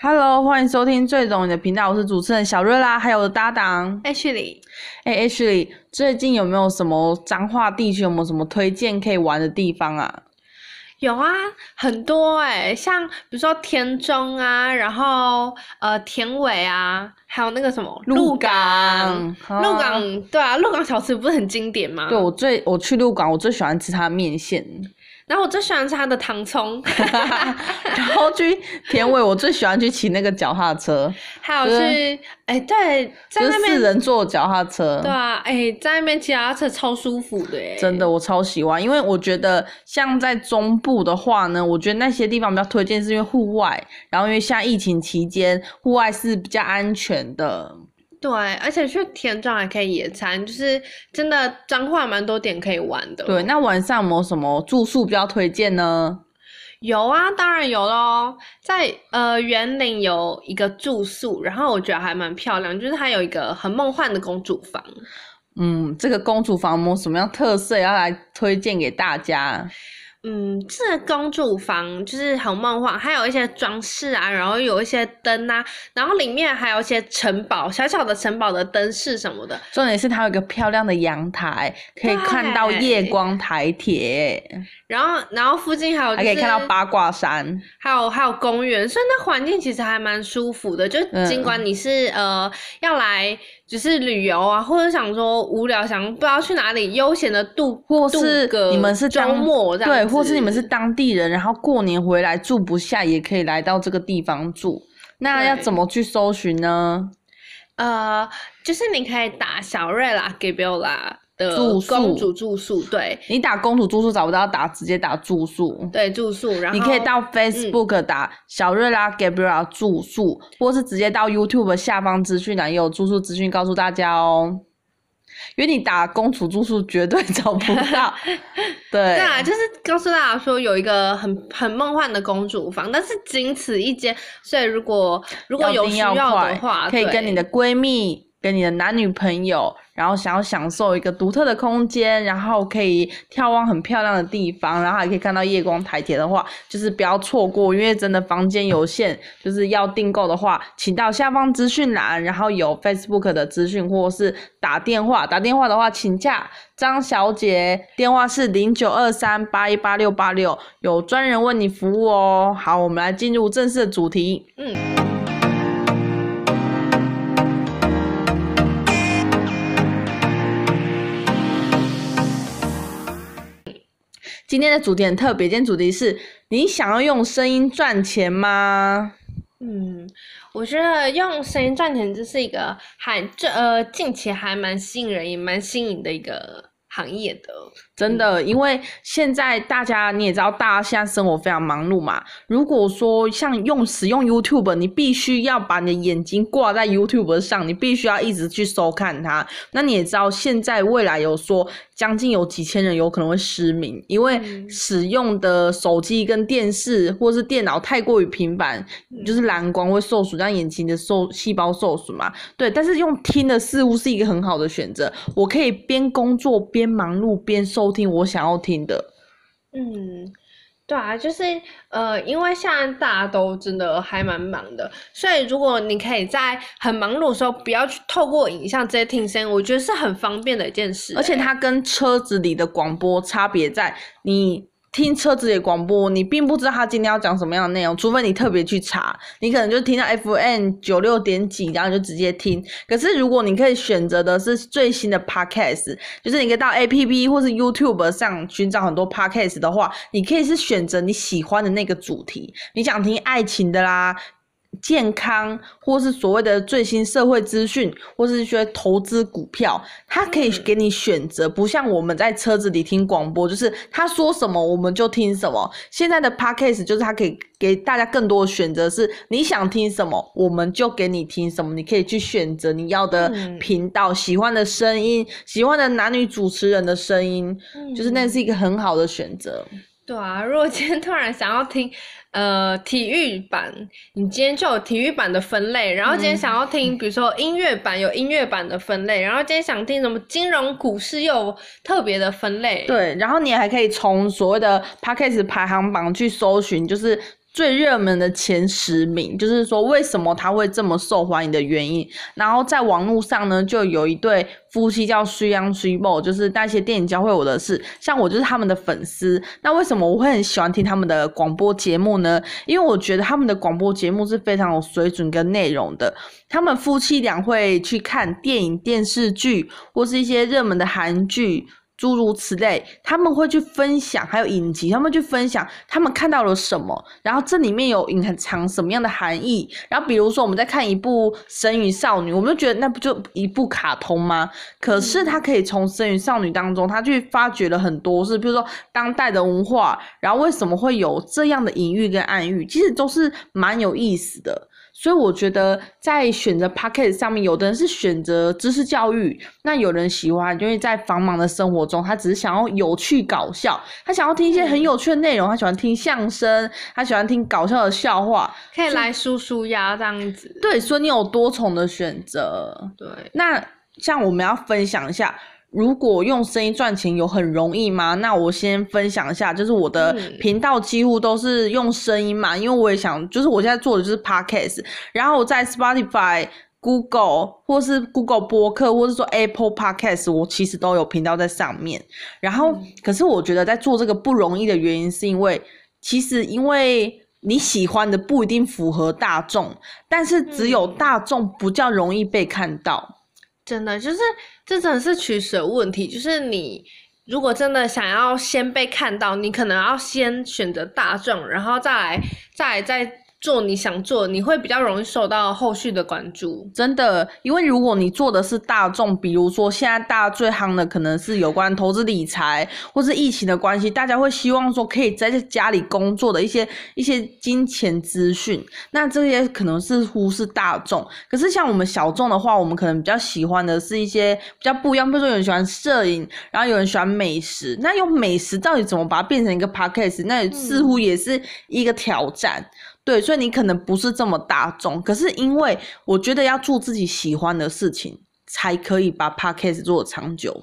Hello，欢迎收听最懂你的频道，我是主持人小瑞啦，还有我的搭档 Ashley。哎，Ashley，最近有没有什么彰化地区有没有什么推荐可以玩的地方啊？有啊，很多哎，像比如说田中啊，然后呃田尾啊，还有那个什么鹿港，鹿港对啊，鹿港小吃不是很经典吗？对我最我去鹿港，我最喜欢吃它的面线。然后我最喜欢是它的糖葱，然后去田尾，我最喜欢去骑那个脚踏车，还有去哎对，边四人坐脚踏车，对啊，哎，在那边骑脚踏车超舒服的哎，真的我超喜欢，因为我觉得像在中部的话呢，我觉得那些地方比较推荐，是因为户外，然后因为现在疫情期间，户外是比较安全的。对，而且去田庄还可以野餐，就是真的彰化蛮多点可以玩的。对，那晚上有有什么住宿比较推荐呢？有啊，当然有喽，在呃园林有一个住宿，然后我觉得还蛮漂亮，就是它有一个很梦幻的公主房。嗯，这个公主房有什么样特色要来推荐给大家？嗯，这个公主房就是很梦幻，还有一些装饰啊，然后有一些灯啊，然后里面还有一些城堡，小小的城堡的灯饰什么的。重点是它有一个漂亮的阳台，可以看到夜光台铁。然后，然后附近还有可以看到八卦山，还有还有公园，所以那环境其实还蛮舒服的。就尽管你是呃要来。只是旅游啊，或者想说无聊，想不知道去哪里悠闲的度过，是你们是周末对，或是你们是当地人，然后过年回来住不下，也可以来到这个地方住。那要怎么去搜寻呢？呃，就是你可以打小瑞啦，给不啦，住宿，公主住宿，对。你打公主住宿找不到，打直接打住宿。对，住宿，然后。你可以到 Facebook 打小瑞拉 g a b r i e l 住宿，或是直接到 YouTube 下方资讯栏有住宿资讯告诉大家哦。因为你打公主住宿绝对找不到。对。对啊，就是告诉大家说有一个很很梦幻的公主房，但是仅此一间，所以如果如果有需要的话，可以跟你的闺蜜。跟你的男女朋友，然后想要享受一个独特的空间，然后可以眺望很漂亮的地方，然后还可以看到夜光台铁的话，就是不要错过，因为真的房间有限，就是要订购的话，请到下方资讯栏，然后有 Facebook 的资讯，或是打电话，打电话的话，请假。张小姐，电话是零九二三八一八六八六，有专人为你服务哦。好，我们来进入正式的主题。嗯。今天的主题很特别，今天主题是你想要用声音赚钱吗？嗯，我觉得用声音赚钱这是一个还这呃，近期还蛮吸引人也蛮新颖的一个行业的。真的，因为现在大家你也知道，大家现在生活非常忙碌嘛。如果说像用使用 YouTube，你必须要把你的眼睛挂在 YouTube 上，你必须要一直去收看它。那你也知道，现在未来有说。将近有几千人有可能会失明，因为使用的手机跟电视或是电脑太过于频繁，就是蓝光会受损，让眼睛的受细胞受损嘛。对，但是用听的事物是一个很好的选择，我可以边工作边忙碌边收听我想要听的。嗯。对啊，就是呃，因为现在大家都真的还蛮忙的，所以如果你可以在很忙碌的时候，不要去透过影像直接听声音，我觉得是很方便的一件事。而且它跟车子里的广播差别在你。听车子的广播，你并不知道他今天要讲什么样的内容，除非你特别去查，你可能就听到 f n 九六点几，然后就直接听。可是如果你可以选择的是最新的 Podcast，就是你可以到 APP 或是 YouTube 上寻找很多 Podcast 的话，你可以是选择你喜欢的那个主题，你想听爱情的啦。健康，或是所谓的最新社会资讯，或是些投资股票，它可以给你选择，不像我们在车子里听广播，就是他说什么我们就听什么。现在的 Podcast 就是它可以给大家更多的选择，是你想听什么我们就给你听什么，你可以去选择你要的频道、喜欢的声音、喜欢的男女主持人的声音，就是那是一个很好的选择。对啊，如果今天突然想要听。呃，体育版，你今天就有体育版的分类，然后今天想要听，比如说音乐版有音乐版的分类，然后今天想听什么金融股市又特别的分类，对，然后你还可以从所谓的 p a c k a g e 排行榜去搜寻，就是。最热门的前十名，就是说为什么他会这么受欢迎的原因。然后在网络上呢，就有一对夫妻叫 Su Yang Su Mo，就是那些电影教会我的事。像我就是他们的粉丝。那为什么我会很喜欢听他们的广播节目呢？因为我觉得他们的广播节目是非常有水准跟内容的。他们夫妻俩会去看电影、电视剧，或是一些热门的韩剧。诸如此类，他们会去分享，还有影集，他们去分享他们看到了什么，然后这里面有隐藏什么样的含义。然后比如说，我们在看一部《神与少女》，我们就觉得那不就一部卡通吗？可是他可以从《神与少女》当中，他去发掘了很多，是比如说当代的文化，然后为什么会有这样的隐喻跟暗喻，其实都是蛮有意思的。所以我觉得，在选择 p o c k e t 上面，有的人是选择知识教育，那有人喜欢，因为在繁忙的生活中，他只是想要有趣搞笑，他想要听一些很有趣的内容，他喜欢听相声，他喜欢听搞笑的笑话，可以来舒舒压这样子。对，所以你有多重的选择。对，那像我们要分享一下。如果用声音赚钱有很容易吗？那我先分享一下，就是我的频道几乎都是用声音嘛，因为我也想，就是我现在做的就是 podcast，然后我在 Spotify、Google 或是 Google 博客，或是说 Apple podcast，我其实都有频道在上面。然后，可是我觉得在做这个不容易的原因，是因为其实因为你喜欢的不一定符合大众，但是只有大众不叫容易被看到。真的就是。这真的是取舍问题，就是你如果真的想要先被看到，你可能要先选择大众，然后再来，再来、再。做你想做，你会比较容易受到后续的关注。真的，因为如果你做的是大众，比如说现在大家最夯的可能是有关投资理财，或是疫情的关系，大家会希望说可以在家里工作的一些一些金钱资讯。那这些可能似乎是大众，可是像我们小众的话，我们可能比较喜欢的是一些比较不一样，比如说有人喜欢摄影，然后有人喜欢美食。那用美食到底怎么把它变成一个 podcast？那似乎也是一个挑战。对，所以你可能不是这么大众，可是因为我觉得要做自己喜欢的事情，才可以把 podcast 做长久。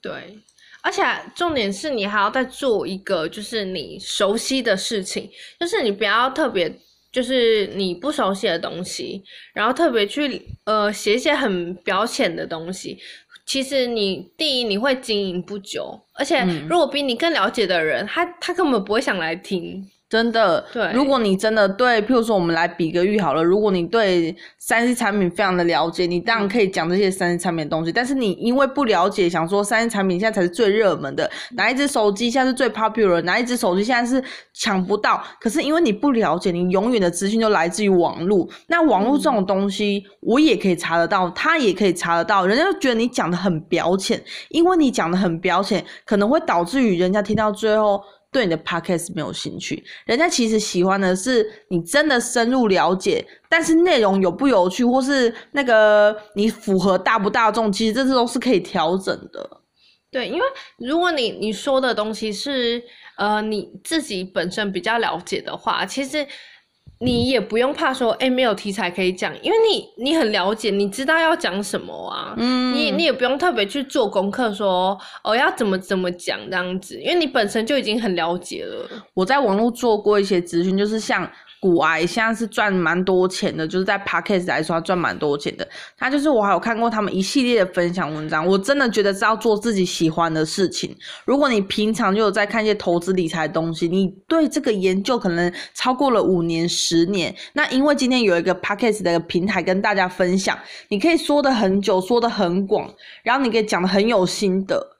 对，而且重点是你还要再做一个就是你熟悉的事情，就是你不要特别就是你不熟悉的东西，然后特别去呃写一些很表浅的东西。其实你第一你会经营不久，而且如果比你更了解的人，他他根本不会想来听。真的，如果你真的对，譬如说我们来比个喻好了，如果你对三 C 产品非常的了解，你当然可以讲这些三 C 产品的东西，但是你因为不了解，想说三 C 产品现在才是最热门的，哪一只手机现在是最 popular，哪一只手机现在是抢不到，可是因为你不了解，你永远的资讯就来自于网络，那网络这种东西我也可以查得到，他也可以查得到，人家觉得你讲的很表浅，因为你讲的很表浅，可能会导致于人家听到最后。对你的 podcast 没有兴趣，人家其实喜欢的是你真的深入了解，但是内容有不有趣，或是那个你符合大不大众，其实这都是可以调整的。对，因为如果你你说的东西是呃你自己本身比较了解的话，其实。你也不用怕说，哎，没有题材可以讲，因为你你很了解，你知道要讲什么啊，你你也不用特别去做功课说，哦，要怎么怎么讲这样子，因为你本身就已经很了解了。我在网络做过一些咨询，就是像。股癌现在是赚蛮多钱的，就是在 podcast 来说赚蛮多钱的。他就是我还有看过他们一系列的分享文章，我真的觉得是要做自己喜欢的事情。如果你平常就有在看一些投资理财东西，你对这个研究可能超过了五年、十年。那因为今天有一个 podcast 的平台跟大家分享，你可以说的很久，说的很广，然后你可以讲的很有心得。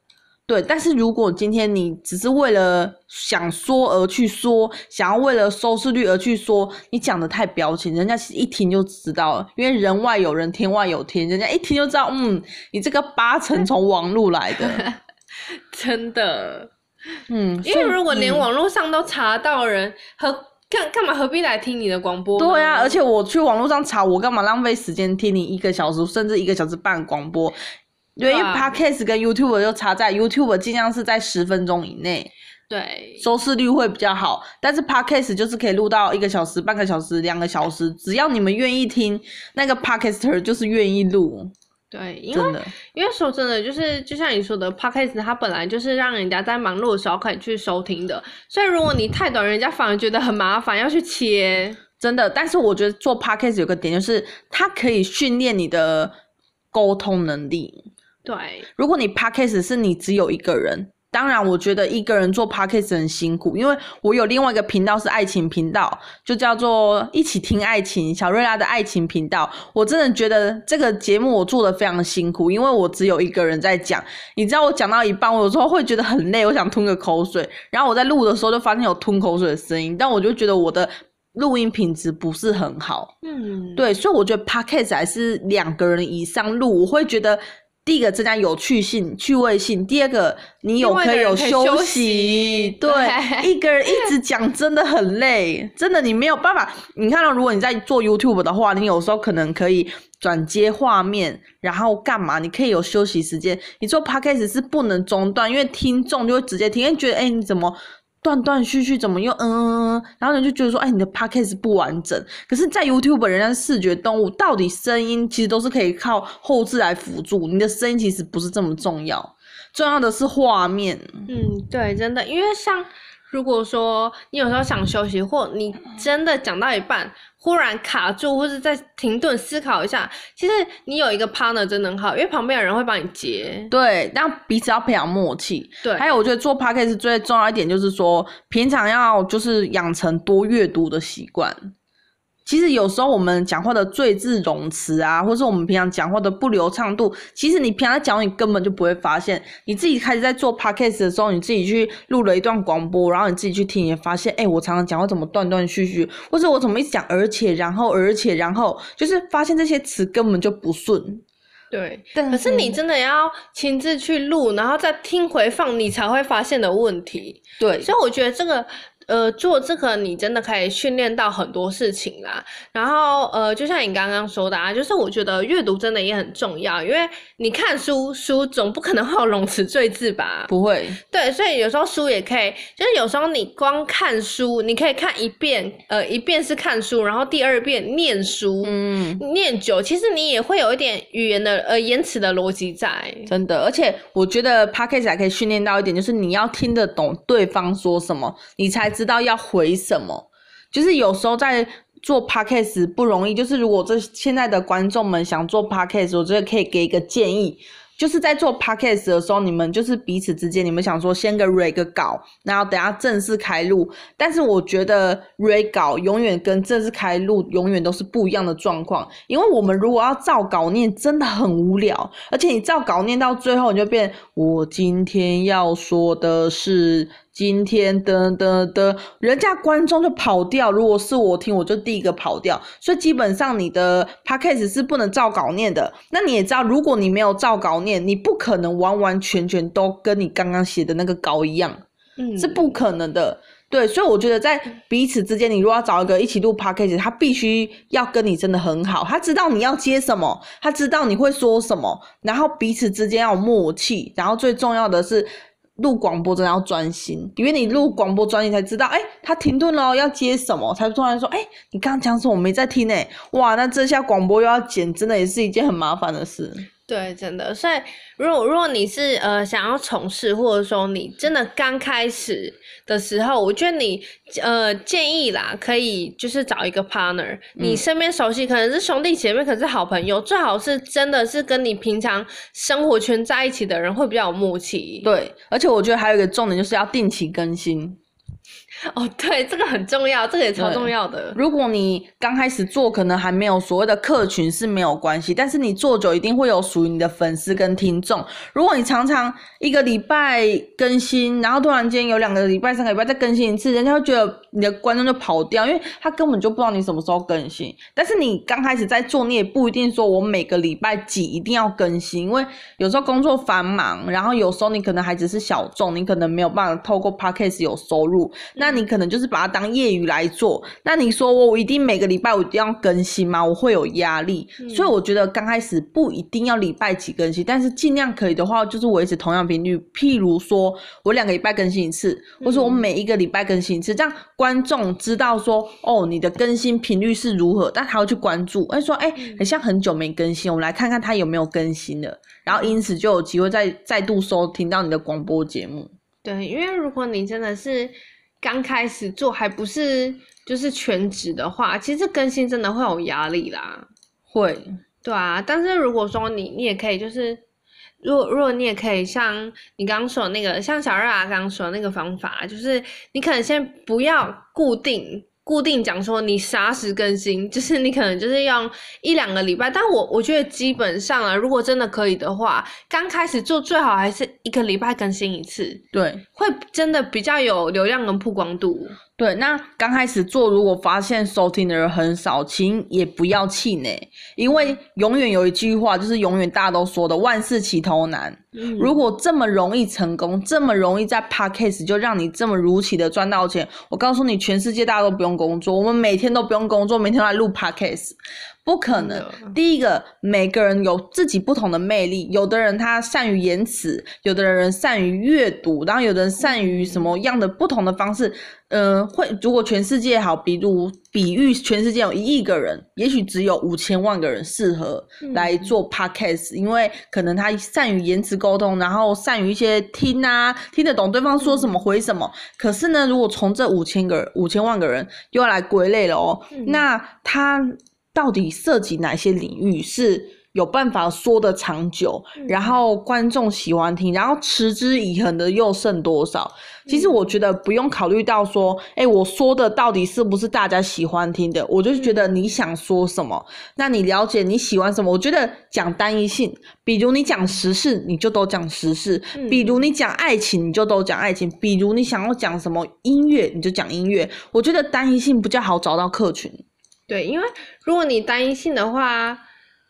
对，但是如果今天你只是为了想说而去说，想要为了收视率而去说，你讲的太标情，人家一听就知道，了。因为人外有人，天外有天，人家一听就知道，嗯，你这个八成从网络来的，真的，嗯，因为如果连网络上都查到人，何干干嘛何必来听你的广播？对啊，而且我去网络上查，我干嘛浪费时间听你一个小时甚至一个小时半广播？因为 podcast 跟 YouTube 又差在 YouTube 尽量是在十分钟以内，对，收视率会比较好。但是 podcast 就是可以录到一个小时、半个小时、两个小时，只要你们愿意听，那个 podcaster 就是愿意录。对，因为因为说真的，就是就像你说的，podcast 它本来就是让人家在忙碌的时候可以去收听的。所以如果你太短，人家反而觉得很麻烦要去切，真的。但是我觉得做 podcast 有个点就是，它可以训练你的沟通能力。对，如果你 podcast 是你只有一个人，当然我觉得一个人做 podcast 很辛苦，因为我有另外一个频道是爱情频道，就叫做一起听爱情小瑞拉的爱情频道。我真的觉得这个节目我做的非常辛苦，因为我只有一个人在讲，你知道我讲到一半，我有时候会觉得很累，我想吞个口水，然后我在录的时候就发现有吞口水的声音，但我就觉得我的录音品质不是很好。嗯，对，所以我觉得 podcast 还是两个人以上录，我会觉得。第一个增加有趣性、趣味性。第二个，你有可以有休息，对，一个人一直讲真的很累，真的你没有办法。你看到，如果你在做 YouTube 的话，你有时候可能可以转接画面，然后干嘛？你可以有休息时间。你做 Podcast 是不能中断，因为听众就会直接听，觉得哎你怎么？断断续续怎么又嗯，嗯嗯，然后人就觉得说，哎，你的 p o c k s t s 不完整。可是，在 YouTube，人家视觉动物，到底声音其实都是可以靠后置来辅助，你的声音其实不是这么重要，重要的是画面。嗯，对，真的，因为像如果说你有时候想休息，或你真的讲到一半。忽然卡住，或者在停顿思考一下，其实你有一个 partner 真的好，因为旁边有人会帮你接。对，让彼此要培养默契。对，还有我觉得做 pocket 是最重要一点，就是说平常要就是养成多阅读的习惯。其实有时候我们讲话的赘字冗词啊，或者我们平常讲话的不流畅度，其实你平常在讲，你根本就不会发现。你自己开始在做 podcast 的时候，你自己去录了一段广播，然后你自己去听，也发现，哎，我常常讲话怎么断断续续，或者我怎么一直讲，而且然后而且然后，就是发现这些词根本就不顺。对，可是你真的要亲自去录，然后再听回放，你才会发现的问题。对，所以我觉得这个。呃，做这个你真的可以训练到很多事情啦。然后呃，就像你刚刚说的啊，就是我觉得阅读真的也很重要，因为你看书，书总不可能会有冗词赘字吧？不会。对，所以有时候书也可以，就是有时候你光看书，你可以看一遍，呃，一遍是看书，然后第二遍念书，念久，其实你也会有一点语言的呃言辞的逻辑在。真的，而且我觉得 p a c k a g e 还可以训练到一点，就是你要听得懂对方说什么，你才。知道要回什么，就是有时候在做 podcast 不容易。就是如果这现在的观众们想做 podcast，我觉得可以给一个建议，就是在做 podcast 的时候，你们就是彼此之间，你们想说先个 re 稿，然后等下正式开录。但是我觉得 re 搞永远跟正式开录永远都是不一样的状况，因为我们如果要照稿念，真的很无聊，而且你照稿念到最后，你就变我今天要说的是。今天的的的，人家观众就跑掉。如果是我听，我就第一个跑掉。所以基本上你的 p a c k a s e 是不能照稿念的。那你也知道，如果你没有照稿念，你不可能完完全全都跟你刚刚写的那个稿一样，是不可能的。对，所以我觉得在彼此之间，你如果要找一个一起录 p a c k a s e 他必须要跟你真的很好，他知道你要接什么，他知道你会说什么，然后彼此之间要有默契，然后最重要的是。录广播真的要专心，因为你录广播专心才知道，哎，他停顿了要接什么，才突然说，哎，你刚刚讲什么我没在听哎，哇，那这下广播又要剪，真的也是一件很麻烦的事。对，真的。所以，如果如果你是呃想要从事，或者说你真的刚开始的时候，我觉得你呃建议啦，可以就是找一个 partner，你身边熟悉，可能是兄弟姐妹，可是好朋友，最好是真的是跟你平常生活圈在一起的人，会比较有默契。对，而且我觉得还有一个重点就是要定期更新。哦，对，这个很重要，这个也超重要的。如果你刚开始做，可能还没有所谓的客群是没有关系，但是你做久，一定会有属于你的粉丝跟听众。如果你常常一个礼拜更新，然后突然间有两个礼拜、三个礼拜再更新一次，人家会觉得你的观众就跑掉，因为他根本就不知道你什么时候更新。但是你刚开始在做，你也不一定说我每个礼拜几一定要更新，因为有时候工作繁忙，然后有时候你可能还只是小众，你可能没有办法透过 podcast 有收入。那那你可能就是把它当业余来做。那你说我一定每个礼拜我一定要更新吗？我会有压力。所以我觉得刚开始不一定要礼拜几更新，但是尽量可以的话，就是维持同样频率。譬如说，我两个礼拜更新一次，或者我每一个礼拜更新一次，这样观众知道说哦，你的更新频率是如何，但他会去关注。会说哎，好像很久没更新，我们来看看他有没有更新了。然后因此就有机会再再度收听到你的广播节目。对，因为如果你真的是。刚开始做还不是就是全职的话，其实更新真的会有压力啦，会，对啊。但是如果说你，你也可以就是，如果如果你也可以像你刚刚说那个，像小热啊刚刚说那个方法，就是你可能先不要固定。固定讲说你啥时更新，就是你可能就是用一两个礼拜。但我我觉得基本上啊，如果真的可以的话，刚开始做最好还是一个礼拜更新一次，对，会真的比较有流量跟曝光度。对，那刚开始做如果发现收听的人很少，请也不要气馁，因为永远有一句话就是永远大家都说的万事起头难。如果这么容易成功，这么容易在 Parkcase 就让你这么如期的赚到钱，我告诉你，全世界大家都不用工作，我们每天都不用工作，每天来录 Parkcase。不可能。第一个，每个人有自己不同的魅力。有的人他善于言辞，有的人善于阅读，然后有的人善于什么样的不同的方式。嗯，会如果全世界好，比如比喻全世界有一亿个人，也许只有五千万个人适合来做 podcast，因为可能他善于言辞沟通，然后善于一些听啊，听得懂对方说什么回什么。可是呢，如果从这五千个五千万个人又要来归类了哦，那他。到底涉及哪些领域是有办法说的长久，然后观众喜欢听，然后持之以恒的又剩多少？其实我觉得不用考虑到说，哎，我说的到底是不是大家喜欢听的？我就觉得你想说什么，那你了解你喜欢什么？我觉得讲单一性，比如你讲时事你就都讲时事，比如你讲爱情你就都讲爱情，比如你想要讲什么音乐你就讲音乐。我觉得单一性比较好找到客群。对，因为如果你单一性的话，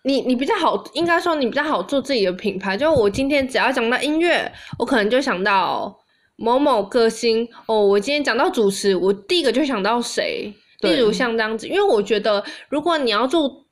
你你比较好，应该说你比较好做自己的品牌。就我今天只要讲到音乐，我可能就想到某某歌星。哦，我今天讲到主持，我第一个就想到谁？例如像这样子，因为我觉得如果你要做，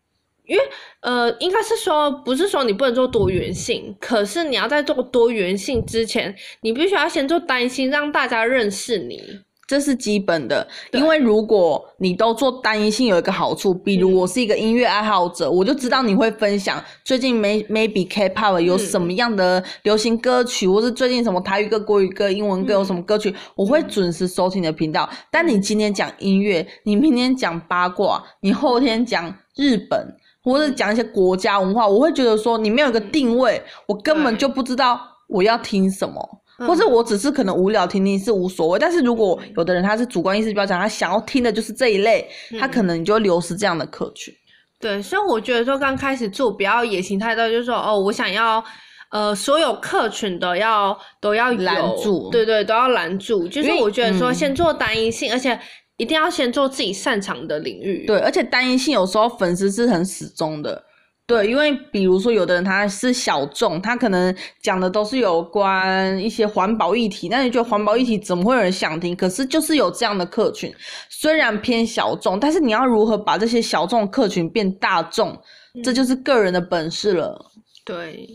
因为呃，应该是说不是说你不能做多元性，可是你要在做多元性之前，你必须要先做单性，让大家认识你。这是基本的，因为如果你都做单一性，有一个好处，比如我是一个音乐爱好者，我就知道你会分享最近没 maybe K pop 有什么样的流行歌曲，或是最近什么台语歌、国语歌、英文歌有什么歌曲，我会准时收听你的频道。但你今天讲音乐，你明天讲八卦，你后天讲日本，或是讲一些国家文化，我会觉得说你没有一个定位，我根本就不知道我要听什么。或是我只是可能无聊听听是无所谓，但是如果有的人他是主观意识比较强，他想要听的就是这一类，他可能你就流失这样的客群。对，所以我觉得说刚开始做不要野心太大，就是说哦，我想要，呃，所有客群都要都要拦住，对对，都要拦住。就是我觉得说先做单一性，而且一定要先做自己擅长的领域。对，而且单一性有时候粉丝是很死忠的。对，因为比如说，有的人他是小众，他可能讲的都是有关一些环保议题。那你觉得环保议题怎么会有人想听？可是就是有这样的客群，虽然偏小众，但是你要如何把这些小众客群变大众，这就是个人的本事了。对，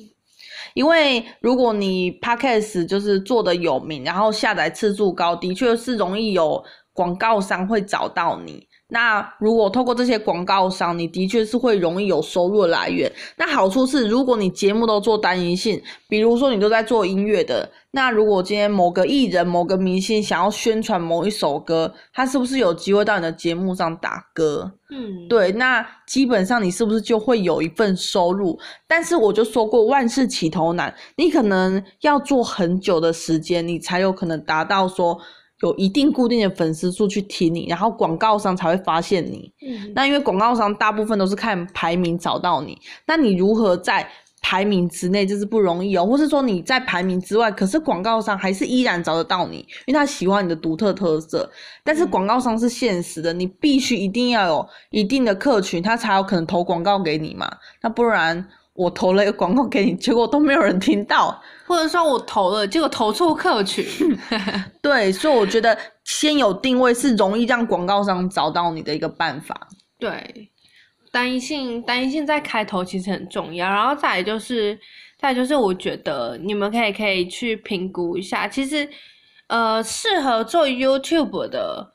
因为如果你 podcast 就是做的有名，然后下载次数高，的确是容易有广告商会找到你。那如果透过这些广告商，你的确是会容易有收入来源。那好处是，如果你节目都做单一性，比如说你都在做音乐的，那如果今天某个艺人、某个明星想要宣传某一首歌，他是不是有机会到你的节目上打歌？嗯，对，那基本上你是不是就会有一份收入？但是我就说过，万事起头难，你可能要做很久的时间，你才有可能达到说。有一定固定的粉丝数去踢你，然后广告商才会发现你。嗯，那因为广告商大部分都是看排名找到你，那你如何在排名之内就是不容易哦，或是说你在排名之外，可是广告商还是依然找得到你，因为他喜欢你的独特特色。但是广告商是现实的，你必须一定要有一定的客群，他才有可能投广告给你嘛，那不然。我投了一个广告给你，结果都没有人听到，或者说我投了，结果投错客群。对，所以我觉得先有定位是容易让广告商找到你的一个办法。对，单一性，单一性在开头其实很重要，然后再就是，再就是我觉得你们可以可以去评估一下，其实，呃，适合做 YouTube 的，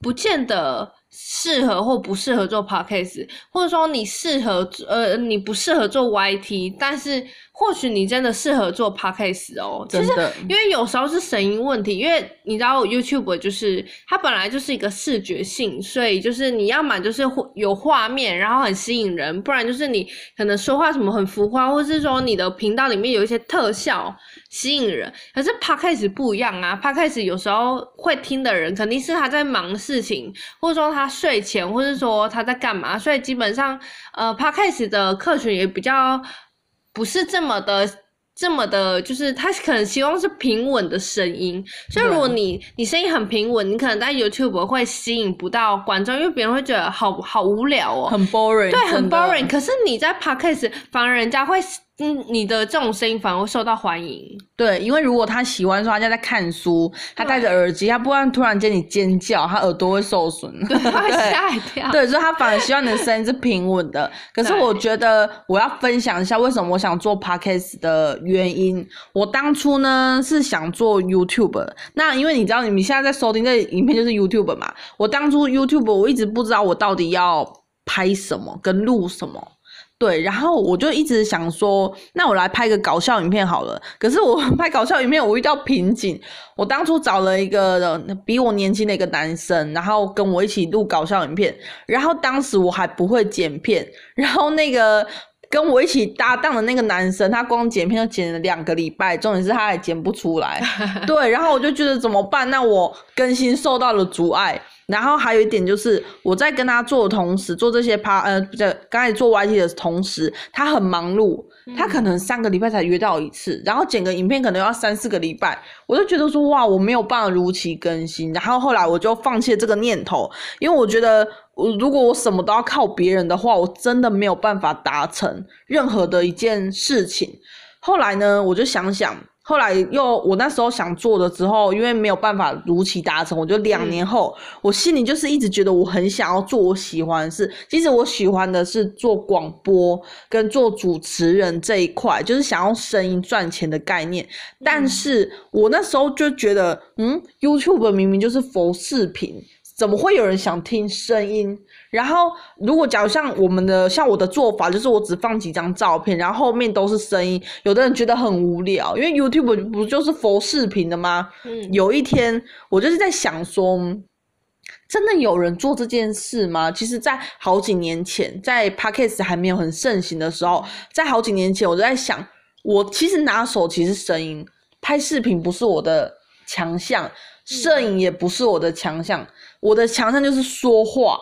不见得。适合或不适合做 podcast，或者说你适合呃你不适合做 YT，但是或许你真的适合做 podcast 哦。真的，因为有时候是声音问题，因为你知道 YouTube 就是它本来就是一个视觉性，所以就是你要嘛就是有画面，然后很吸引人，不然就是你可能说话什么很浮夸，或是说你的频道里面有一些特效吸引人。可是 podcast 不一样啊，podcast 有时候会听的人肯定是他在忙事情，或者说他。睡前，或者说他在干嘛，所以基本上，呃 p a d c a s t 的客群也比较不是这么的，这么的，就是他可能希望是平稳的声音。所以如果你你声音很平稳，你可能在 YouTube 会吸引不到观众，因为别人会觉得好好无聊哦。很 boring。对，很 boring。可是你在 podcast，反而人家会。嗯，你的这种声音反而会受到欢迎。对，因为如果他喜欢说，他家在看书，他戴着耳机，他不然突然间你尖叫，他耳朵会受损。吓一跳。对，所以他反而希望你的声音是平稳的。可是我觉得我要分享一下为什么我想做 podcast 的原因。我当初呢是想做 YouTube，那因为你知道你你现在在收听这影片就是 YouTube 嘛。我当初 YouTube 我一直不知道我到底要拍什么跟录什么。对，然后我就一直想说，那我来拍个搞笑影片好了。可是我 拍搞笑影片，我遇到瓶颈。我当初找了一个比我年轻的一个男生，然后跟我一起录搞笑影片。然后当时我还不会剪片，然后那个跟我一起搭档的那个男生，他光剪片就剪了两个礼拜。重点是他还剪不出来。对，然后我就觉得怎么办？那我更新受到了阻碍。然后还有一点就是，我在跟他做的同时做这些趴，呃，不对，刚才做 Y T 的同时，他很忙碌，他可能三个礼拜才约到一次，然后剪个影片可能要三四个礼拜，我就觉得说哇，我没有办法如期更新，然后后来我就放弃了这个念头，因为我觉得如果我什么都要靠别人的话，我真的没有办法达成任何的一件事情。后来呢，我就想想。后来又，我那时候想做的之后，因为没有办法如期达成，我就两年后，我心里就是一直觉得我很想要做我喜欢的事。其实我喜欢的是做广播跟做主持人这一块，就是想要声音赚钱的概念。但是我那时候就觉得，嗯，YouTube 明明就是佛视频。怎么会有人想听声音？然后如果假如像我们的像我的做法，就是我只放几张照片，然后后面都是声音。有的人觉得很无聊，因为 YouTube 不就是佛视频的吗？嗯。有一天，我就是在想说，真的有人做这件事吗？其实，在好几年前，在 Podcast 还没有很盛行的时候，在好几年前，我就在想，我其实拿手其实声音拍视频不是我的强项，摄影也不是我的强项。我的强项就是说话，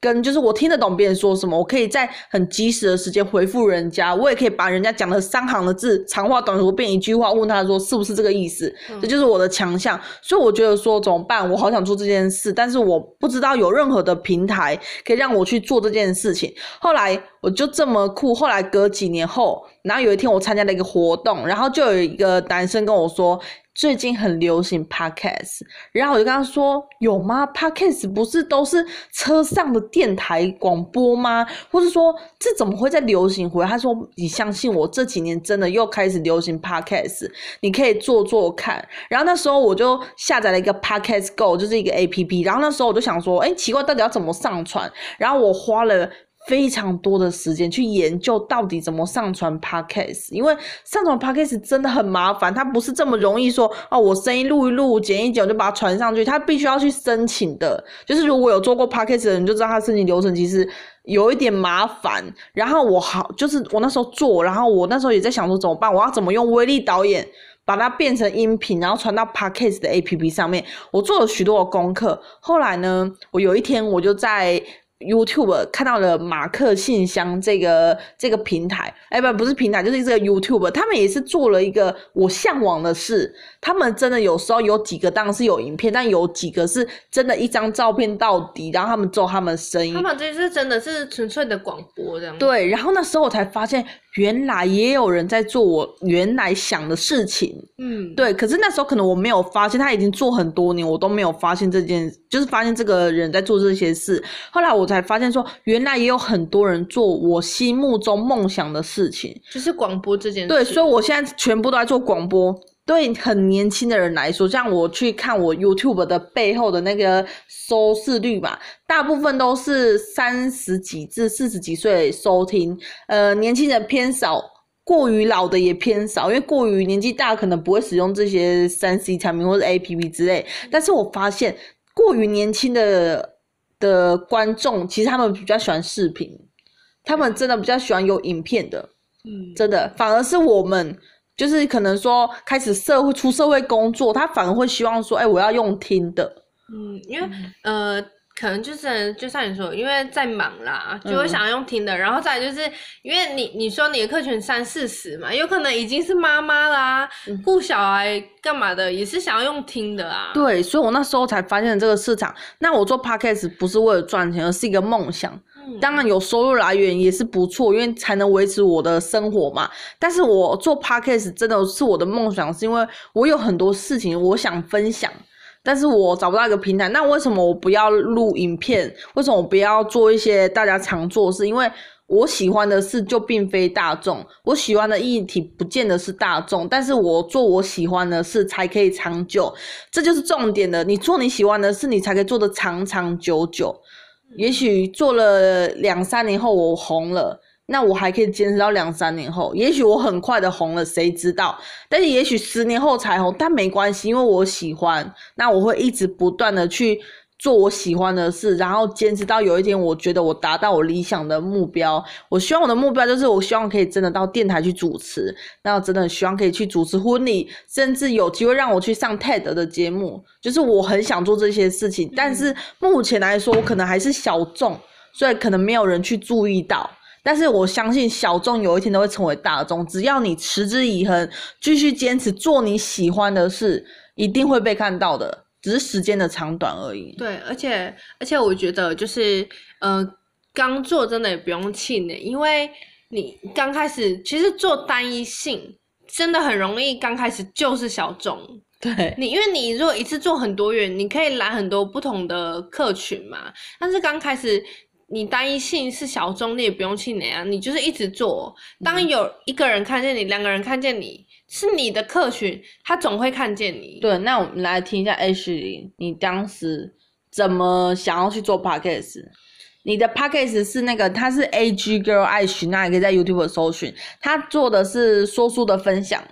跟就是我听得懂别人说什么，我可以在很及时的时间回复人家，我也可以把人家讲的三行的字，长话短说变一句话问他说是不是这个意思，这就是我的强项。所以我觉得说怎么办，我好想做这件事，但是我不知道有任何的平台可以让我去做这件事情。后来我就这么酷，后来隔几年后。然后有一天我参加了一个活动，然后就有一个男生跟我说，最近很流行 Podcast，然后我就跟他说，有吗？Podcast 不是都是车上的电台广播吗？或是说这怎么会在流行回来？他说你相信我，这几年真的又开始流行 Podcast，你可以做做看。然后那时候我就下载了一个 Podcast Go，就是一个 A P P。然后那时候我就想说，哎，奇怪，到底要怎么上传？然后我花了。非常多的时间去研究到底怎么上传 Podcast，因为上传 Podcast 真的很麻烦，它不是这么容易说哦，我声音录一录，剪一剪就把它传上去，它必须要去申请的。就是如果有做过 Podcast 的人就知道，它申请流程其实有一点麻烦。然后我好，就是我那时候做，然后我那时候也在想说怎么办，我要怎么用威力导演把它变成音频，然后传到 Podcast 的 APP 上面。我做了许多的功课，后来呢，我有一天我就在。YouTube 看到了马克信箱这个这个平台，哎，不不是平台，就是这个 YouTube，他们也是做了一个我向往的事。他们真的有时候有几个当然是有影片，但有几个是真的一张照片到底，然后他们做他们声音。他们这是真的是纯粹的广播这样。对，然后那时候我才发现。原来也有人在做我原来想的事情，嗯，对。可是那时候可能我没有发现，他已经做很多年，我都没有发现这件，就是发现这个人在做这些事。后来我才发现，说原来也有很多人做我心目中梦想的事情，就是广播这件。事。对，所以我现在全部都在做广播。对很年轻的人来说，像我去看我 YouTube 的背后的那个收视率吧，大部分都是三十几至四十几岁收听，呃，年轻人偏少，过于老的也偏少，因为过于年纪大可能不会使用这些三 C 产品或者 APP 之类。但是我发现过于年轻的的观众，其实他们比较喜欢视频，他们真的比较喜欢有影片的，真的，反而是我们。就是可能说开始社会出社会工作，他反而会希望说，哎，我要用听的。嗯，因为呃，可能就是就像你说，因为在忙啦，就会想用听的。然后再就是，因为你你说你的客群三四十嘛，有可能已经是妈妈啦，顾小孩干嘛的，也是想要用听的啊。对，所以我那时候才发现这个市场。那我做 podcast 不是为了赚钱，而是一个梦想。当然有收入来源也是不错，因为才能维持我的生活嘛。但是我做 podcast 真的是我的梦想，是因为我有很多事情我想分享，但是我找不到一个平台。那为什么我不要录影片？为什么我不要做一些大家常做？是因为我喜欢的事就并非大众，我喜欢的议题不见得是大众，但是我做我喜欢的事才可以长久，这就是重点的。你做你喜欢的事，你才可以做的长长久久。也许做了两三年后我红了，那我还可以坚持到两三年后。也许我很快的红了，谁知道？但是也许十年后才红，但没关系，因为我喜欢，那我会一直不断的去。做我喜欢的事，然后坚持到有一天，我觉得我达到我理想的目标。我希望我的目标就是，我希望可以真的到电台去主持，然后真的希望可以去主持婚礼，甚至有机会让我去上 TED 的节目。就是我很想做这些事情，但是目前来说，我可能还是小众，所以可能没有人去注意到。但是我相信小众有一天都会成为大众，只要你持之以恒，继续坚持做你喜欢的事，一定会被看到的。只是时间的长短而已。对，而且而且我觉得就是，呃，刚做真的也不用气馁，因为你刚开始其实做单一性真的很容易，刚开始就是小众。对。你因为你如果一次做很多元，你可以来很多不同的客群嘛。但是刚开始，你单一性是小众，你也不用气馁啊，你就是一直做。当有一个人看见你，两个人看见你。是你的客群，他总会看见你。对，那我们来听一下 H 零，你当时怎么想要去做 p o c k a t e 你的 p o c k a t e 是那个，他是 A G Girl H 零啊，你可以在 YouTube 搜寻，他做的是说书的分享。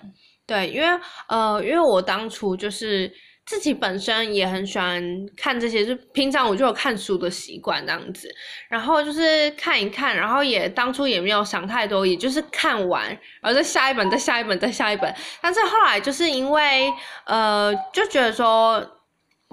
对，因为呃，因为我当初就是。自己本身也很喜欢看这些，就平常我就有看书的习惯这样子，然后就是看一看，然后也当初也没有想太多，也就是看完，然后再下一本，再下一本，再下一本。但是后来就是因为，呃，就觉得说，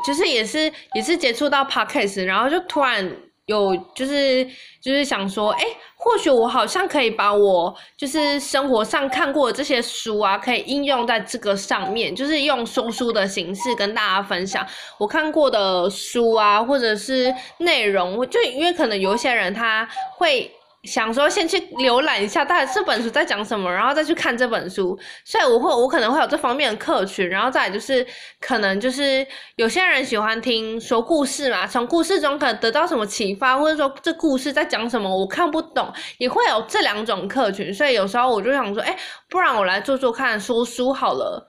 就是也是也是接触到 podcast，然后就突然。有就是就是想说，哎，或许我好像可以把我就是生活上看过这些书啊，可以应用在这个上面，就是用说书的形式跟大家分享我看过的书啊，或者是内容，就因为可能有一些人他会。想说先去浏览一下，大概这本书在讲什么，然后再去看这本书。所以，我会，我可能会有这方面的客群。然后再就是，可能就是有些人喜欢听说故事嘛，从故事中可能得到什么启发，或者说这故事在讲什么，我看不懂，也会有这两种客群。所以有时候我就想说，哎，不然我来做做看说书好了。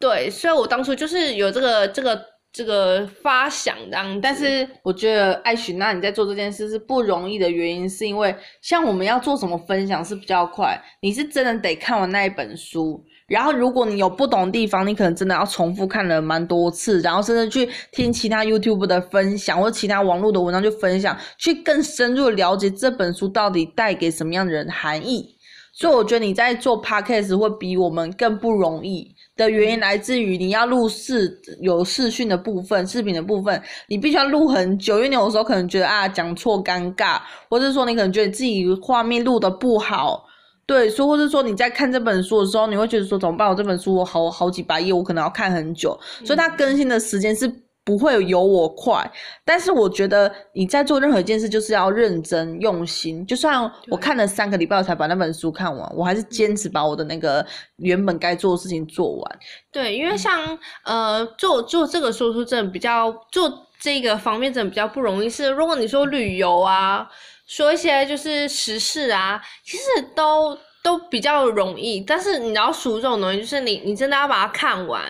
对，所以我当初就是有这个这个。这个发想这样，但是我觉得艾许娜你在做这件事是不容易的原因，是因为像我们要做什么分享是比较快，你是真的得看完那一本书，然后如果你有不懂的地方，你可能真的要重复看了蛮多次，然后甚至去听其他 YouTube 的分享，或者其他网络的文章去分享，去更深入了解这本书到底带给什么样的人含义。所以我觉得你在做 Podcast 会比我们更不容易。的原因来自于你要录视有视讯的部分、视频的部分，你必须要录很久，因为你有时候可能觉得啊讲错尴尬，或者说你可能觉得自己画面录的不好，对，所以或者说你在看这本书的时候，你会觉得说怎么办？我这本书我好好几百页，我可能要看很久，所以它更新的时间是。不会有我快，但是我觉得你在做任何一件事，就是要认真用心。就算我看了三个礼拜才把那本书看完，我还是坚持把我的那个原本该做的事情做完。对，因为像呃做做这个说书证比较做这个方面证比较不容易，是如果你说旅游啊，说一些就是时事啊，其实都都比较容易。但是你要数这种东西，就是你你真的要把它看完，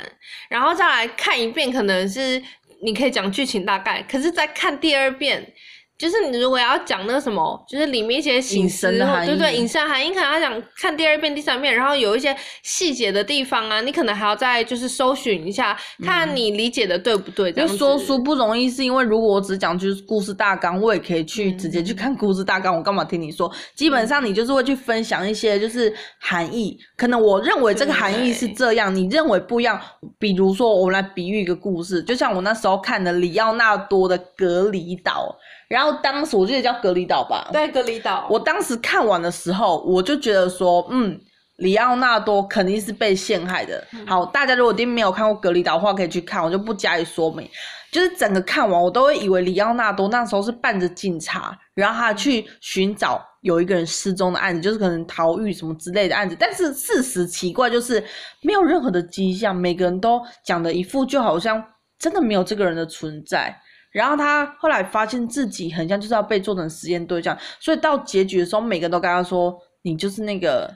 然后再来看一遍，可能是。你可以讲剧情大概，可是再看第二遍。就是你如果要讲那个什么，就是里面一些隐含，对对，隐身含义。可能要想看第二遍、第三遍，然后有一些细节的地方啊，你可能还要再就是搜寻一下，看你理解的对不对。就说书不容易，是因为如果我只讲就是故事大纲，我也可以去直接去看故事大纲，我干嘛听你说？基本上你就是会去分享一些就是含义，可能我认为这个含义是这样，你认为不一样。比如说，我们来比喻一个故事，就像我那时候看的《里奥纳多的隔离岛》。然后当时我记得叫《隔离岛》吧。对，《隔离岛》。我当时看完的时候，我就觉得说，嗯，里奥纳多肯定是被陷害的。好，大家如果一定没有看过《隔离岛》的话，可以去看，我就不加以说明。就是整个看完，我都会以为里奥纳多那时候是扮着警察，然后他去寻找有一个人失踪的案子，就是可能逃狱什么之类的案子。但是事实奇怪，就是没有任何的迹象，每个人都讲的一副就好像真的没有这个人的存在。然后他后来发现自己很像就是要被做成实验对象，所以到结局的时候，每个人都跟他说：“你就是那个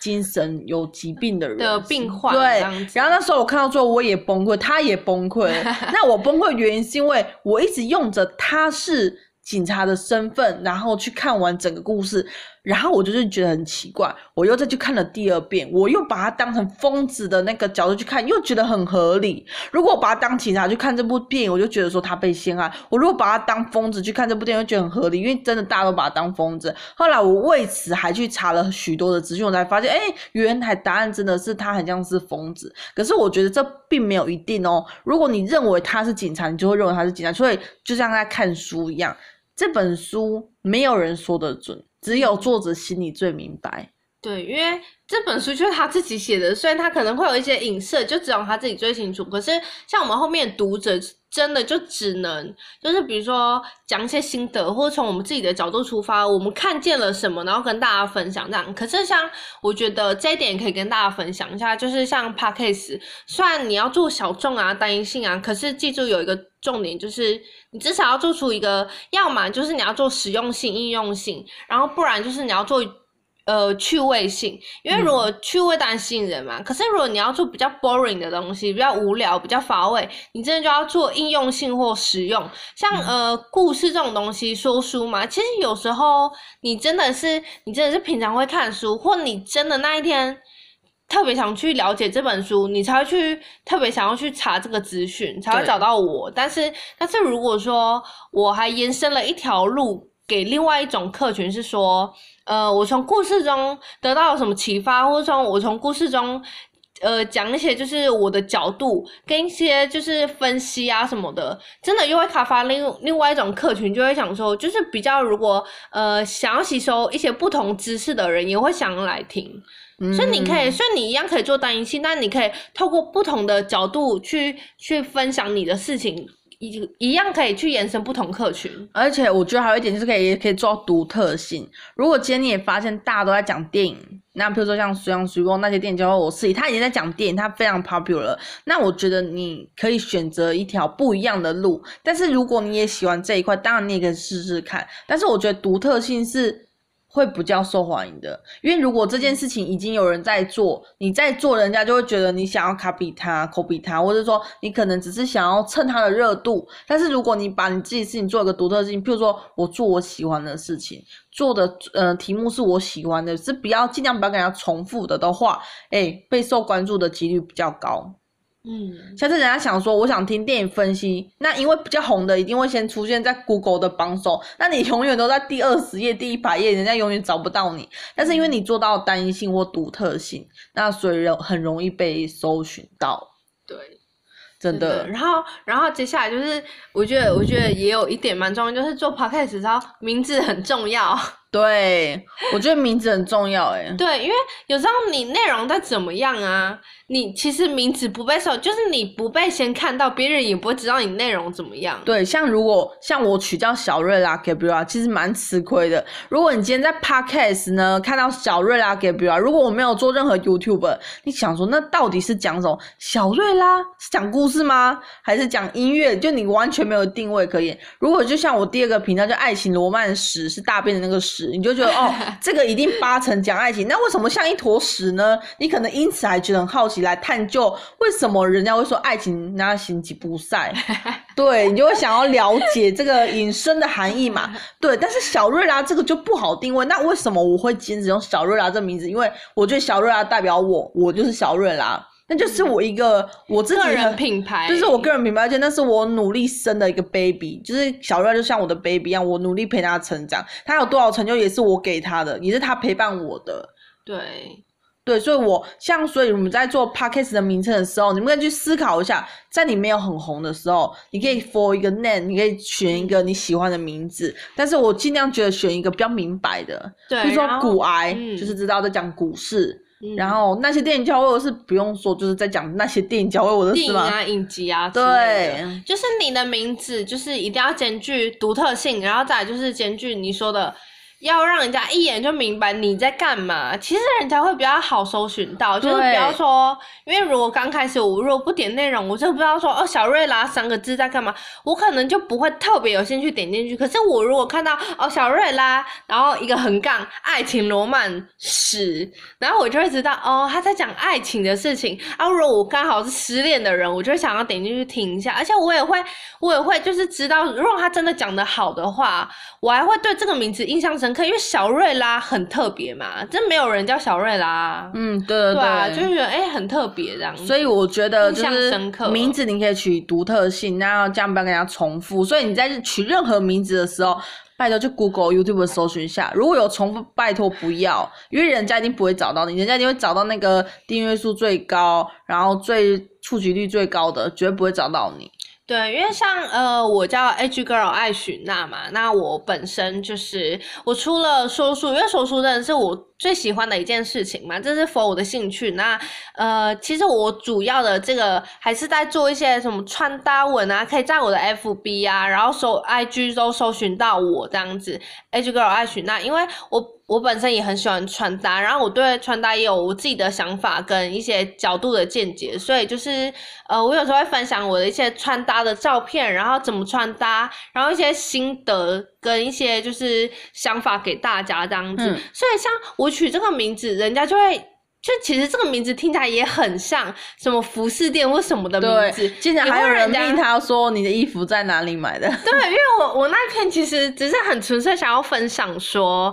精神有疾病的人的病患。”对。然后那时候我看到之后我也崩溃，他也崩溃。那我崩溃原因是因为我一直用着他是警察的身份，然后去看完整个故事。然后我就是觉得很奇怪，我又再去看了第二遍，我又把它当成疯子的那个角度去看，又觉得很合理。如果我把它当警察去看这部电影，我就觉得说他被陷害；我如果把它当疯子去看这部电影，又觉得很合理，因为真的大家都把它当疯子。后来我为此还去查了许多的资讯，我才发现，哎，原来答案真的是他很像是疯子。可是我觉得这并没有一定哦。如果你认为他是警察，你就会认为他是警察。所以就像在看书一样，这本书没有人说的准。只有作者心里最明白，对，因为这本书就是他自己写的，虽然他可能会有一些影射，就只有他自己最清楚。可是像我们后面读者，真的就只能，就是比如说讲一些心得，或者从我们自己的角度出发，我们看见了什么，然后跟大家分享这样。可是像我觉得这一点可以跟大家分享一下，就是像 Parks，虽然你要做小众啊、单一性啊，可是记住有一个重点就是。你至少要做出一个，要么就是你要做实用性、应用性，然后不然就是你要做，呃，趣味性。因为如果趣味当然吸引人嘛，可是如果你要做比较 boring 的东西，比较无聊、比较乏味，你真的就要做应用性或实用。像呃，故事这种东西，说书嘛，其实有时候你真的是，你真的是平常会看书，或你真的那一天。特别想去了解这本书，你才会去特别想要去查这个资讯，才会找到我。但是，但是如果说我还延伸了一条路给另外一种客群，是说，呃，我从故事中得到什么启发，或者说我从故事中，呃，讲一些就是我的角度跟一些就是分析啊什么的，真的又会开发另另外一种客群，就会想说，就是比较如果呃想要吸收一些不同知识的人，也会想来听。所以你可以，所以你一样可以做单一性，但你可以透过不同的角度去去分享你的事情，一一样可以去延伸不同客群。而且我觉得还有一点就是可以也可以做独特性。如果今天你也发现大家都在讲电影，那比如说像《舒阳》《舒光》那些电影，叫《我己，他已经在讲电影，他非常 popular 那我觉得你可以选择一条不一样的路。但是如果你也喜欢这一块，当然你也可以试试看。但是我觉得独特性是。会比较受欢迎的，因为如果这件事情已经有人在做，你在做，人家就会觉得你想要卡比他、口比他，或者说你可能只是想要蹭他的热度。但是如果你把你自己事情做一个独特性，譬如说我做我喜欢的事情，做的呃题目是我喜欢的，是不要尽量不要跟人家重复的的话，哎，被受关注的几率比较高。嗯，下次人家想说我想听电影分析，那因为比较红的一定会先出现在 Google 的榜首，那你永远都在第二十页、第一百页，人家永远找不到你。但是因为你做到单一性或独特性，那所以很容易被搜寻到。对，真的。然后，然后接下来就是我觉得，我觉得也有一点蛮重要，就是做 podcast 时候名字很重要。对，我觉得名字很重要哎。对，因为有时候你内容再怎么样啊，你其实名字不被搜，就是你不被先看到，别人也不会知道你内容怎么样。对，像如果像我取叫小瑞拉 Gabriel，其实蛮吃亏的。如果你今天在 Podcast 呢看到小瑞拉 Gabriel，如果我没有做任何 YouTube，你想说那到底是讲什么？小瑞拉是讲故事吗？还是讲音乐？就你完全没有定位可言。如果就像我第二个频道就爱情罗曼史，是大便的那个史。你就觉得哦，这个一定八成讲爱情，那为什么像一坨屎呢？你可能因此还觉得很好奇，来探究为什么人家会说爱情那行吉普赛，对，你就会想要了解这个隐身的含义嘛？对，但是小瑞拉这个就不好定位，那为什么我会坚持用小瑞拉这名字？因为我觉得小瑞拉代表我，我就是小瑞拉。那就是我一个我自己的品牌，就是我个人品牌。而且那是我努力生的一个 baby，就是小瑞就像我的 baby 一样，我努力陪他成长。他有多少成就也是我给他的，也是他陪伴我的。对对，所以，我像所以我们在做 p o d k a s 的名称的时候，你们可以去思考一下，在你没有很红的时候，你可以 for 一个 name，你可以选一个你喜欢的名字。但是我尽量觉得选一个比较明白的，比如说骨癌，就是知道在讲股市。然后那些电影教会我是不用说，就是在讲那些电影教会我的电影啊，影集啊。对。就是你的名字，就是一定要兼具独特性，然后再就是兼具你说的。要让人家一眼就明白你在干嘛，其实人家会比较好搜寻到，就是比方说，因为如果刚开始我如果不点内容，我就不知道说哦小瑞拉三个字在干嘛，我可能就不会特别有兴趣点进去。可是我如果看到哦小瑞拉，然后一个横杠爱情罗曼史，然后我就会知道哦他在讲爱情的事情。啊，如果我刚好是失恋的人，我就会想要点进去听一下，而且我也会我也会就是知道，如果他真的讲的好的话，我还会对这个名字印象深刻。因为小瑞拉很特别嘛，真没有人叫小瑞拉。嗯，对对，就觉得哎，很特别这样。所以我觉得就是名字你可以取独特性，然这样不要跟人家重复。所以你在取任何名字的时候，拜托去 Google、YouTube 搜寻一下，如果有重复，拜托不要，因为人家一定不会找到你，人家定会找到那个订阅数最高，然后最触及率最高的，绝对不会找到你。对，因为像呃，我叫 H girl 艾许娜嘛，那我本身就是我除了说书，因为说书真的是我最喜欢的一件事情嘛，这是 for 我的兴趣。那呃，其实我主要的这个还是在做一些什么穿搭文啊，可以在我的 FB 啊，然后搜 IG 都搜寻到我这样子。H girl 艾许娜，因为我。我本身也很喜欢穿搭，然后我对穿搭也有我自己的想法跟一些角度的见解，所以就是呃，我有时候会分享我的一些穿搭的照片，然后怎么穿搭，然后一些心得跟一些就是想法给大家这样子。所以像我取这个名字，人家就会就其实这个名字听起来也很像什么服饰店或什么的名字，竟然还有人问他说你的衣服在哪里买的？对，因为我我那天其实只是很纯粹想要分享说。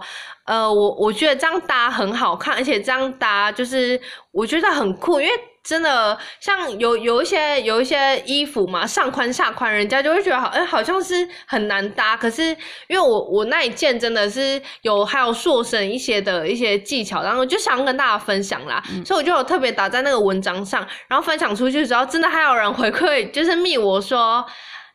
呃，我我觉得这样搭很好看，而且这样搭就是我觉得很酷，因为真的像有有一些有一些衣服嘛，上宽下宽，人家就会觉得好，哎，好像是很难搭。可是因为我我那一件真的是有还有塑身一些的一些技巧，然后我就想要跟大家分享啦，所以我就有特别打在那个文章上，然后分享出去之后，真的还有人回馈，就是密我说。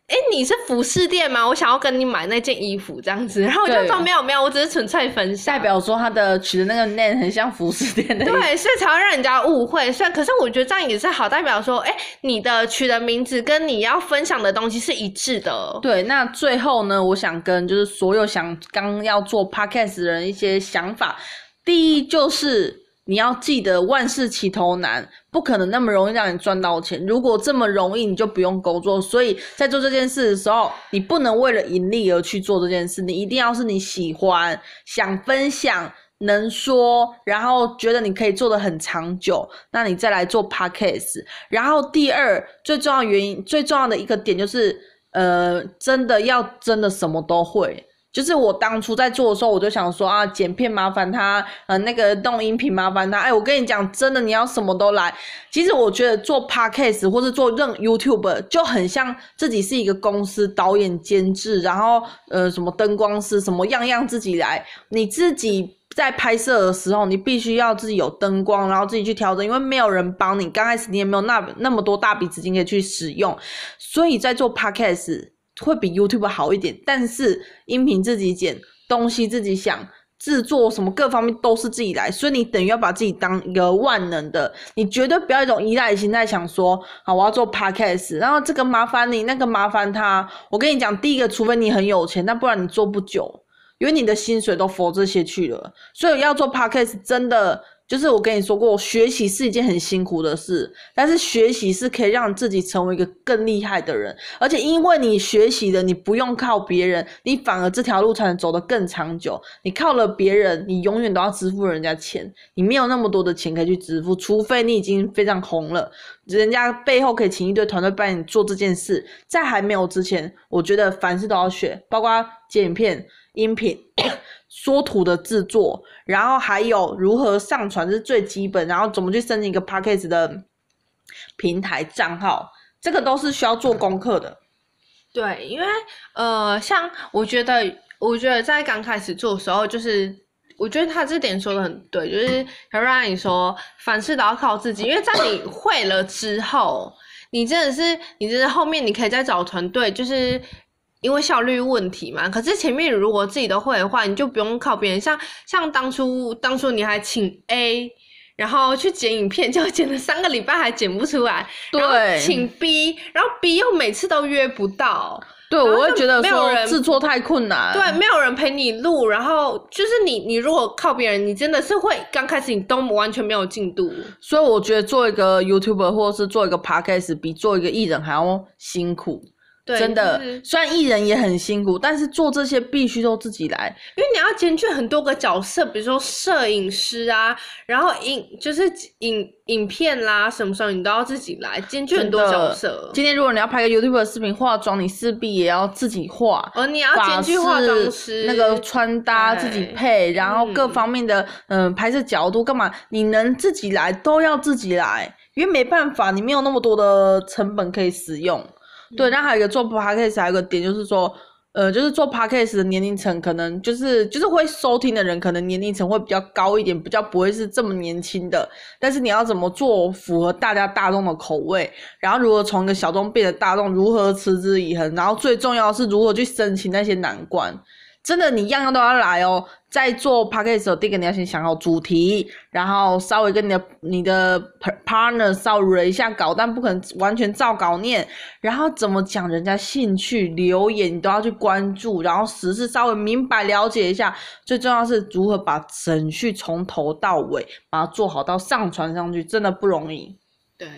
哎，你是服饰店吗？我想要跟你买那件衣服，这样子，然后我就说没有没有，我只是纯粹分享。代表说他的取的那个 name 很像服饰店。对，所以才会让人家误会。虽然可是我觉得这样也是好，代表说，哎，你的取的名字跟你要分享的东西是一致的。对，那最后呢，我想跟就是所有想刚要做 podcast 的人一些想法，第一就是。你要记得万事起头难，不可能那么容易让你赚到钱。如果这么容易，你就不用工作。所以在做这件事的时候，你不能为了盈利而去做这件事，你一定要是你喜欢、想分享、能说，然后觉得你可以做的很长久，那你再来做 p a c k a g e 然后第二，最重要原因，最重要的一个点就是，呃，真的要真的什么都会。就是我当初在做的时候，我就想说啊，剪片麻烦他，呃，那个弄音频麻烦他。哎，我跟你讲，真的，你要什么都来。其实我觉得做 podcast 或是做任 YouTube 就很像自己是一个公司导演监制，然后呃，什么灯光师什么样样自己来。你自己在拍摄的时候，你必须要自己有灯光，然后自己去调整，因为没有人帮你。刚开始你也没有那那么多大笔资金可以去使用，所以在做 podcast。会比 YouTube 好一点，但是音频自己剪，东西自己想，制作什么各方面都是自己来，所以你等于要把自己当一个万能的，你绝对不要一种依赖心态，想说，好我要做 Podcast，然后这个麻烦你，那个麻烦他，我跟你讲，第一个除非你很有钱，那不然你做不久，因为你的薪水都否这些去了，所以要做 Podcast 真的。就是我跟你说过，学习是一件很辛苦的事，但是学习是可以让自己成为一个更厉害的人，而且因为你学习的，你不用靠别人，你反而这条路才能走得更长久。你靠了别人，你永远都要支付人家钱，你没有那么多的钱可以去支付，除非你已经非常红了，人家背后可以请一堆团队帮你做这件事。在还没有之前，我觉得凡事都要学，包括剪片、音频。缩图的制作，然后还有如何上传是最基本，然后怎么去申请一个 p a c k a s e 的平台账号，这个都是需要做功课的。对，因为呃，像我觉得，我觉得在刚开始做时候，就是我觉得他这点说的很对，就是 r y 你说凡事都要靠自己，因为在你会了之后，你真的是，你真是后面你可以再找团队，就是。因为效率问题嘛，可是前面如果自己都会的话，你就不用靠别人。像像当初当初你还请 A，然后去剪影片，就剪了三个礼拜还剪不出来。对，请 B，然后 B 又每次都约不到。对，我会觉得说制作太困难。对，没有人陪你录，然后就是你你如果靠别人，你真的是会刚开始你都完全没有进度。所以我觉得做一个 YouTube 或者是做一个爬 a s 比做一个艺人还要辛苦。真的，虽然艺人也很辛苦，但是做这些必须都自己来，因为你要兼具很多个角色，比如说摄影师啊，然后影就是影影片啦什么什么，你都要自己来，兼具很多角色。今天如果你要拍个 YouTube 的视频化妆，你势必也要自己化，你要兼具化妆师那个穿搭自己配，然后各方面的嗯拍摄角度干嘛，你能自己来都要自己来，因为没办法，你没有那么多的成本可以使用。对，然还有一个做 podcast，还有一个点就是说，呃，就是做 podcast 的年龄层可能就是就是会收听的人，可能年龄层会比较高一点，比较不会是这么年轻的。但是你要怎么做符合大家大众的口味？然后如何从一个小众变得大众？如何持之以恒？然后最重要的是如何去申请那些难关？真的，你样样都要来哦。在做 p a c k a g e 的个，你要先想好主题，然后稍微跟你的你的 partner 稍微一下稿，但不可能完全照稿念。然后怎么讲人家兴趣、留言，你都要去关注。然后实事稍微明白了解一下，最重要是如何把程序从头到尾把它做好到上传上去，真的不容易。对，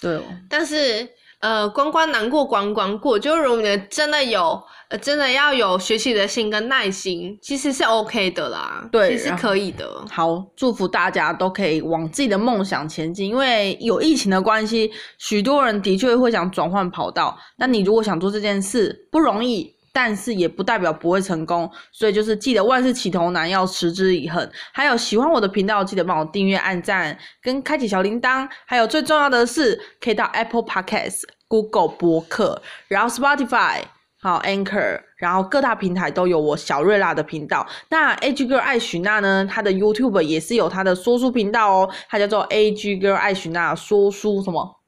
对，但是。呃，关关难过关关过，就是如果你真的有，真的要有学习的心跟耐心，其实是 OK 的啦，其实可以的。好，祝福大家都可以往自己的梦想前进，因为有疫情的关系，许多人的确会想转换跑道。那你如果想做这件事，不容易。但是也不代表不会成功，所以就是记得万事起头难，要持之以恒。还有喜欢我的频道，记得帮我订阅、按赞、跟开启小铃铛。还有最重要的是，可以到 Apple Podcast、Google 博客，然后 Spotify、好 Anchor，然后各大平台都有我小瑞拉的频道。那 AG girl 爱许娜呢？她的 YouTube 也是有她的说书频道哦，她叫做 AG girl 爱许娜说书什么？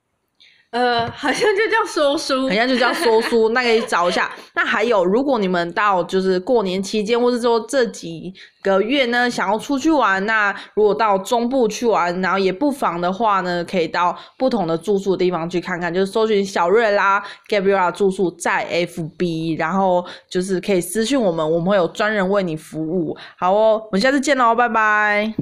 呃，好像就叫说书，好像就叫说书，那可以找一下。那还有，如果你们到就是过年期间，或是说这几个月呢，想要出去玩，那如果到中部去玩，然后也不妨的话呢，可以到不同的住宿地方去看看。就是搜寻小瑞啦 g a b r i e l a 住宿在 FB，然后就是可以私信我们，我们会有专人为你服务。好哦，我们下次见喽，拜拜。